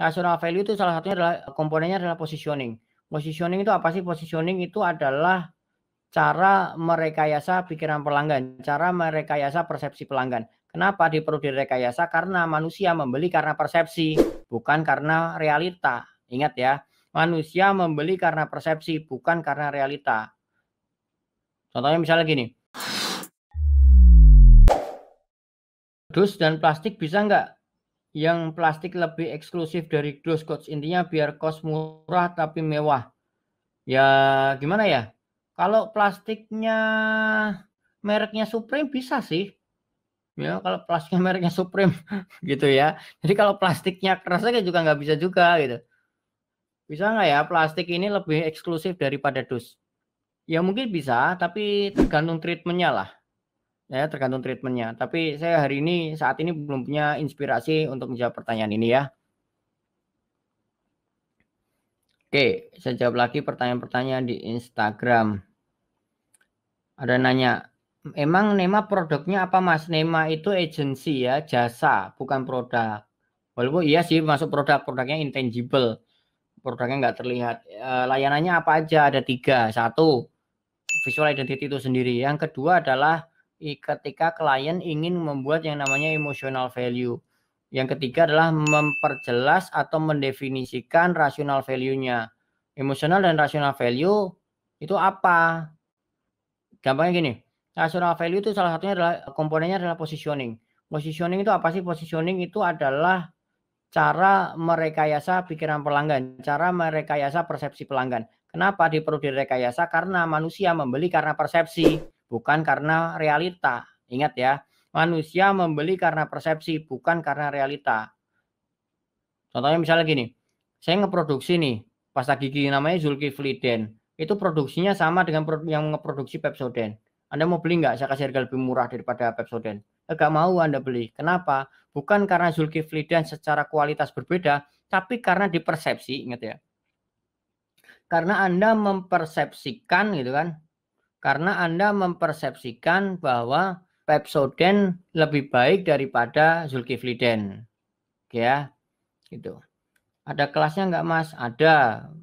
National value itu salah satunya adalah komponennya adalah positioning. Positioning itu apa sih? Positioning itu adalah cara merekayasa pikiran pelanggan, cara merekayasa persepsi pelanggan. Kenapa diperlu direkayasa? Karena manusia membeli karena persepsi, bukan karena realita. Ingat ya, manusia membeli karena persepsi, bukan karena realita. Contohnya misalnya gini. Dus dan plastik bisa nggak yang plastik lebih eksklusif dari dos coach intinya biar kos murah tapi mewah ya gimana ya kalau plastiknya mereknya Supreme bisa sih ya kalau plastiknya mereknya Supreme gitu ya jadi kalau plastiknya kerasnya juga nggak bisa juga gitu bisa nggak ya plastik ini lebih eksklusif daripada dus ya mungkin bisa tapi tergantung treatmentnya lah Ya, tergantung treatmentnya. Tapi saya hari ini saat ini belum punya inspirasi untuk menjawab pertanyaan ini ya. Oke, saya jawab lagi pertanyaan-pertanyaan di Instagram. Ada nanya, emang Nema produknya apa mas? Nema itu agensi ya, jasa, bukan produk. Walaupun iya sih masuk produk, produknya intangible. Produknya nggak terlihat. E, layanannya apa aja? Ada tiga. Satu, visual identity itu sendiri. Yang kedua adalah ketika klien ingin membuat yang namanya emotional value. Yang ketiga adalah memperjelas atau mendefinisikan rasional value-nya. Emotional dan rasional value itu apa? Gampangnya gini, rasional value itu salah satunya adalah komponennya adalah positioning. Positioning itu apa sih? Positioning itu adalah cara merekayasa pikiran pelanggan, cara merekayasa persepsi pelanggan. Kenapa diperlu direkayasa? Karena manusia membeli karena persepsi bukan karena realita. Ingat ya, manusia membeli karena persepsi, bukan karena realita. Contohnya misalnya gini, saya ngeproduksi nih, pasta gigi namanya Zulkifli Den. Itu produksinya sama dengan yang ngeproduksi Pepsodent. Anda mau beli nggak? Saya kasih harga lebih murah daripada Pepsodent. Eh, nggak mau Anda beli. Kenapa? Bukan karena Zulkifli Den secara kualitas berbeda, tapi karena dipersepsi, ingat ya. Karena Anda mempersepsikan gitu kan, karena Anda mempersepsikan bahwa Pepsoden lebih baik daripada Zulkifliden. Ya, gitu. Ada kelasnya enggak, mas? Ada.